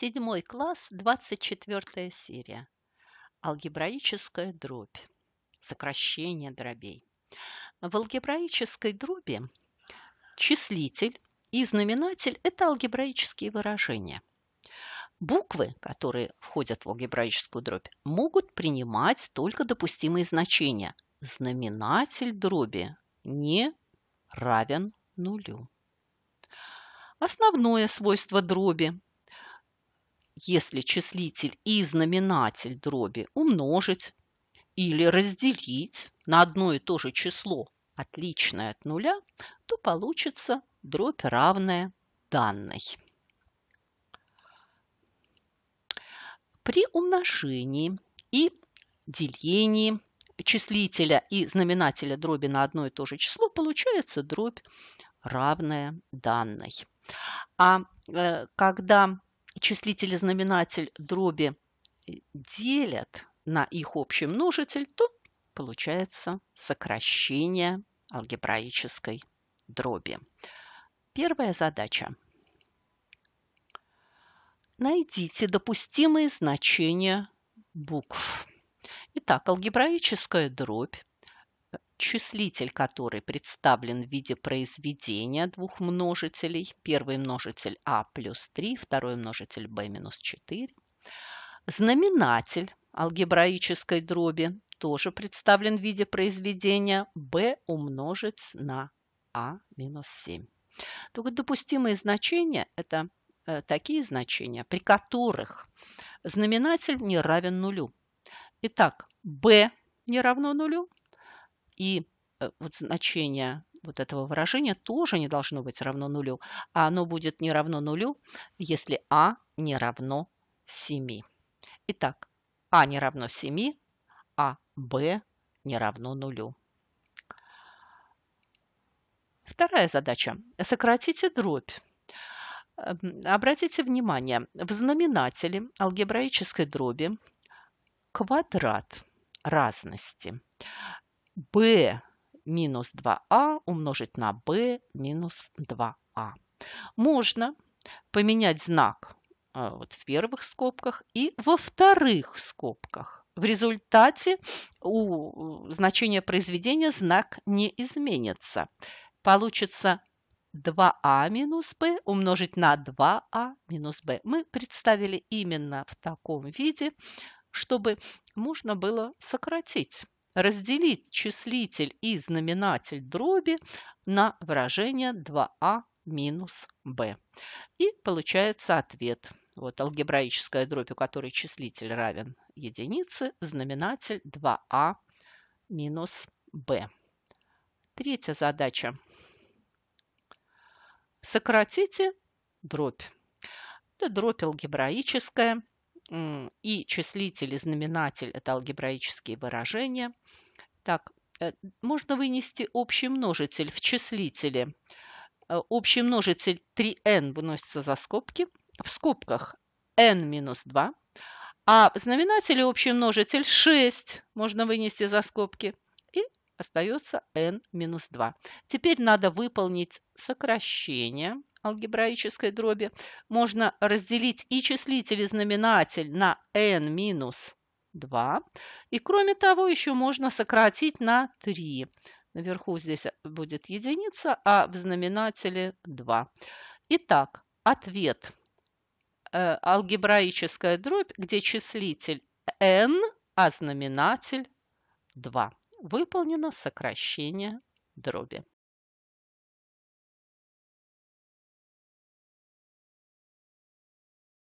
Седьмой класс, 24 серия. Алгебраическая дробь. Сокращение дробей. В алгебраической дроби числитель и знаменатель – это алгебраические выражения. Буквы, которые входят в алгебраическую дробь, могут принимать только допустимые значения. Знаменатель дроби не равен нулю. Основное свойство дроби если числитель и знаменатель дроби умножить или разделить на одно и то же число, отличное от нуля, то получится дробь равная данной. При умножении и делении числителя и знаменателя дроби на одно и то же число получается дробь равная данной. А э, когда числитель и знаменатель дроби э, делят на их общий множитель, то получается сокращение алгебраической дроби. Первая задача. Найдите допустимые значения букв. Итак, алгебраическая дробь числитель который представлен в виде произведения двух множителей. Первый множитель а плюс 3, второй множитель b минус 4. Знаменатель алгебраической дроби тоже представлен в виде произведения b умножить на а минус 7. Только допустимые значения – это э, такие значения, при которых знаменатель не равен нулю. Итак, b не равно нулю, и э, вот значение вот этого выражения тоже не должно быть равно нулю, а оно будет не равно нулю, если а не равно 7. Итак, а не равно 7, а b не равно нулю. Вторая задача. Сократите дробь. Эм, обратите внимание, в знаменателе алгебраической дроби квадрат разности b минус 2а а умножить на b минус 2а. А. Можно поменять знак э, вот в первых скобках и во вторых скобках. В результате у э, значения произведения знак не изменится. Получится 2а а минус b умножить на 2а минус b. Мы представили именно в таком виде, чтобы можно было сократить разделить числитель и знаменатель дроби на выражение 2а а минус b. И получается ответ. Вот алгебраическая дробь, у которой числитель равен единице, знаменатель 2а а минус b. Третья задача. Сократите дробь. Это дробь алгебраическая. И числитель, и знаменатель – это алгебраические выражения. Так, э, можно вынести общий множитель в числителе. Э, общий множитель 3n выносится за скобки. В скобках n минус 2. А в знаменателе общий множитель 6 можно вынести за скобки. И остается n минус 2. Теперь надо выполнить сокращение алгебраической дроби можно разделить и числитель, и знаменатель на n минус 2. И кроме того, еще можно сократить на 3. Наверху здесь будет единица, а в знаменателе 2. Итак, ответ. Э, алгебраическая дробь, где числитель n, а знаменатель 2. Выполнено сокращение дроби.